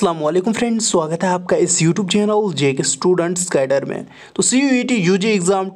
Aslam friends स्वागत है आपका इस यूट्यूब चैनल जे के स्टूडेंट्स गाइडर में तो C U E T U G exam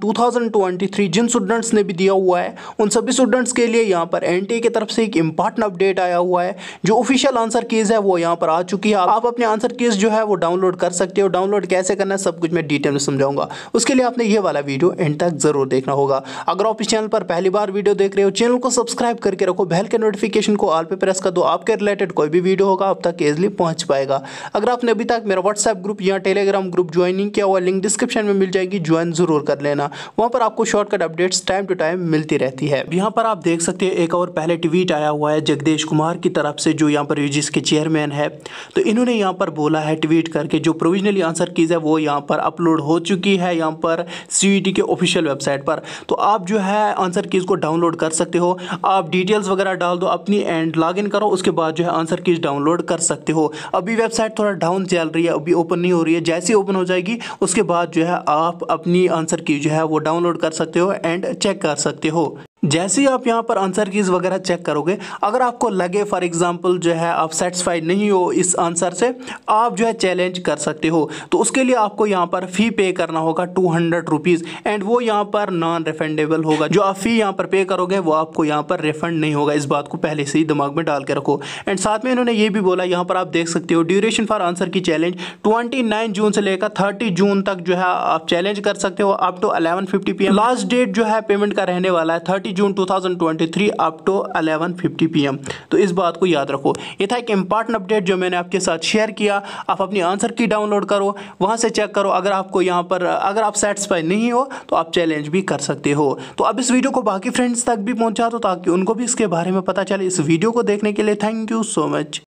three जिन स्टूडेंट्स ने भी दिया हुआ है उन सभी स्टूडेंट्स के लिए यहाँ पर एन टी की तरफ से एक इंपॉर्टेंट अपडेट आया हुआ है जो ऑफिशियल आंसर कीज़ है वो यहाँ पर आ चुकी है आप अपने आंसर कीज़ जो है वो डाउनलोड कर सकते हो डाउनलोड कैसे करना है सब कुछ मैं डिटेल में समझाऊंगा उसके लिए आपने ये वाला वीडियो एंड तक ज़रूर देखना होगा अगर आप इस चैनल पर पहली बार वीडियो देख रहे हो चैनल को सब्सक्राइब करके रखो बेल के नोटिफिकेशन को आल पे प्रेस कर दो आपके रिलेटेड कोई भी वीडियो होगा आप तक ईजिली पहुँच पाएगा जाएगा अगर आपने अभी तक मेरा व्हाट्सएप ग्रुप या टेलीग्राम ग्रुप ज्वाइन नहीं किया हुआ लिंक डिस्क्रिप्शन में मिल जाएगी ज्वाइन ज़रूर कर लेना वहाँ पर आपको shortcut updates time to time मिलती रहती है यहाँ पर आप देख सकते हैं एक और पहले ट्वीट आया हुआ है जगदेश कुमार की तरफ से जो यहाँ पर यूजीस के चेयरमैन है तो इन्होंने यहाँ पर बोला है ट्वीट करके जो प्रोविजनली आंसर कीज है वो यहाँ पर अपलोड हो चुकी है यहाँ पर सी e के ऑफिशियल वेबसाइट पर तो आप जो है आंसर कीज़ को डाउनलोड कर सकते हो आप डिटेल्स वगैरह डाल दो अपनी एंड लॉग करो उसके बाद जो है आंसर कीज डाउनलोड कर सकते हो अभी वेबसाइट थोड़ा डाउन चल रही है अभी ओपन नहीं हो रही है जैसे ओपन हो जाएगी उसके बाद जो है आप अपनी आंसर की जो है वो डाउनलोड कर सकते हो एंड चेक कर सकते हो जैसे ही आप यहाँ पर आंसर कीज वगैरह चेक करोगे अगर आपको लगे फॉर एग्जांपल जो है आप सेटिस्फाइड नहीं हो इस आंसर से आप जो है चैलेंज कर सकते हो तो उसके लिए आपको यहाँ पर फ़ी पे करना होगा टू हंड्रेड रुपीज़ एंड वो यहाँ पर नॉन रिफंडेबल होगा जो आप फ़ी यहाँ पर पे करोगे वो आपको यहाँ पर रिफंड नहीं होगा इस बात को पहले से ही दिमाग में डाल के रखो एंड साथ में इन्होंने ये भी बोला यहाँ पर आप देख सकते हो duration for answer key challenge twenty June से लेकर थर्टी जून तक जो है आप चैलेंज कर सकते हो up to eleven fifty last date जो है पेमेंट का रहने वाला है thirty June 2023 up to eleven PM तो इस बात को याद रखो ये था एक इंपॉर्टेंट अपडेट जो मैंने आपके साथ शेयर किया आप अपनी आंसर की डाउनलोड करो वहाँ से चेक करो अगर आपको यहाँ पर अगर आप सेटिस्फाई नहीं हो तो आप चैलेंज भी कर सकते हो तो अब इस वीडियो को बाकी फ्रेंड्स तक भी पहुँचा दो ताकि उनको भी इसके बारे में पता चले इस वीडियो को देखने के लिए थैंक यू सो मच